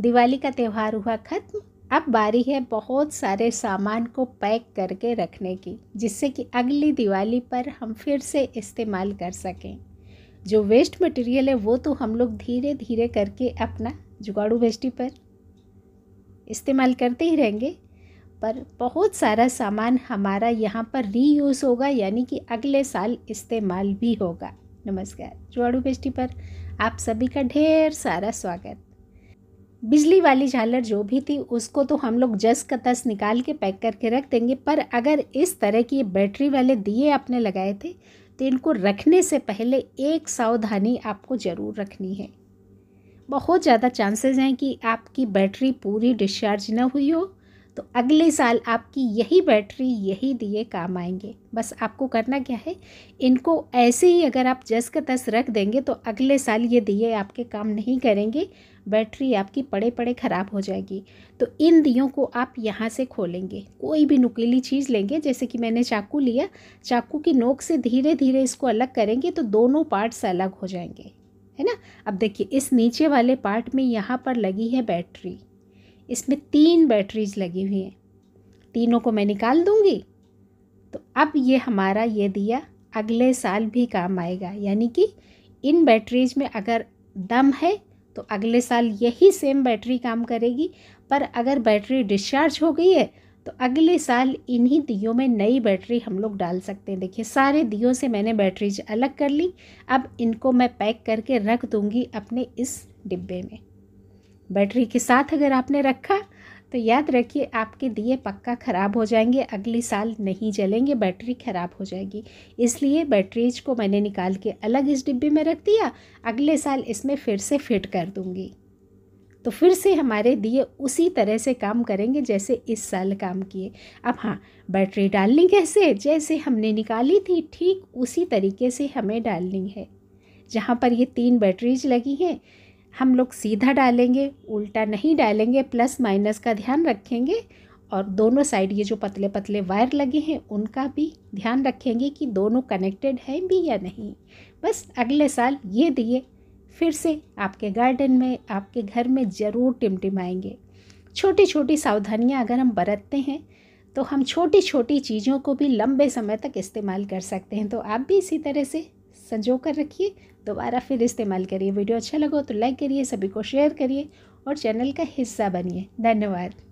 दिवाली का त्यौहार हुआ ख़त्म अब बारी है बहुत सारे सामान को पैक करके रखने की जिससे कि अगली दिवाली पर हम फिर से इस्तेमाल कर सकें जो वेस्ट मटेरियल है वो तो हम लोग धीरे धीरे करके अपना जुगाड़ू वेस्टी पर इस्तेमाल करते ही रहेंगे पर बहुत सारा सामान हमारा यहाँ पर रीयूज़ होगा यानी कि अगले साल इस्तेमाल भी होगा नमस्कार जुगाड़ू बेस्टी पर आप सभी का ढेर सारा स्वागत बिजली वाली झालर जो भी थी उसको तो हम लोग जस का तस निकाल के पैक करके रख देंगे पर अगर इस तरह की बैटरी वाले दिए आपने लगाए थे तो इनको रखने से पहले एक सावधानी आपको ज़रूर रखनी है बहुत ज़्यादा चांसेस हैं कि आपकी बैटरी पूरी डिस्चार्ज ना हुई हो तो अगले साल आपकी यही बैटरी यही दिए काम आएंगे बस आपको करना क्या है इनको ऐसे ही अगर आप जस का तस रख देंगे तो अगले साल ये दिए आपके काम नहीं करेंगे बैटरी आपकी पड़े पड़े ख़राब हो जाएगी तो इन दियों को आप यहाँ से खोलेंगे कोई भी नुकीली चीज़ लेंगे जैसे कि मैंने चाकू लिया चाकू की नोक से धीरे धीरे इसको अलग करेंगे तो दोनों पार्ट्स अलग हो जाएंगे है ना अब देखिए इस नीचे वाले पार्ट में यहाँ पर लगी है बैटरी इसमें तीन बैटरीज लगी हुई हैं तीनों को मैं निकाल दूंगी तो अब ये हमारा ये दिया अगले साल भी काम आएगा यानी कि इन बैटरीज में अगर दम है तो अगले साल यही सेम बैटरी काम करेगी पर अगर बैटरी डिस्चार्ज हो गई है तो अगले साल इन्हीं दियों में नई बैटरी हम लोग डाल सकते हैं देखिए सारे दियों से मैंने बैटरीज अलग कर ली अब इनको मैं पैक करके रख दूँगी अपने इस डिब्बे में बैटरी के साथ अगर आपने रखा तो याद रखिए आपके दिए पक्का ख़राब हो जाएंगे अगले साल नहीं जलेंगे बैटरी ख़राब हो जाएगी इसलिए बैटरीज को मैंने निकाल के अलग इस डिब्बे में रख दिया अगले साल इसमें फिर से फिट कर दूँगी तो फिर से हमारे दिए उसी तरह से काम करेंगे जैसे इस साल काम किए अब हाँ बैटरी डालनी कैसे जैसे हमने निकाली थी ठीक उसी तरीके से हमें डालनी है जहाँ पर ये तीन बैटरीज लगी हैं हम लोग सीधा डालेंगे उल्टा नहीं डालेंगे प्लस माइनस का ध्यान रखेंगे और दोनों साइड ये जो पतले पतले वायर लगे हैं उनका भी ध्यान रखेंगे कि दोनों कनेक्टेड हैं भी या नहीं बस अगले साल ये दिए फिर से आपके गार्डन में आपके घर में ज़रूर टिमटिमाएंगे छोटी छोटी सावधानियाँ अगर हम बरतते हैं तो हम छोटी छोटी चीज़ों को भी लंबे समय तक इस्तेमाल कर सकते हैं तो आप भी इसी तरह से संजो कर रखिए दोबारा फिर इस्तेमाल करिए वीडियो अच्छा लगा तो लाइक करिए सभी को शेयर करिए और चैनल का हिस्सा बनिए धन्यवाद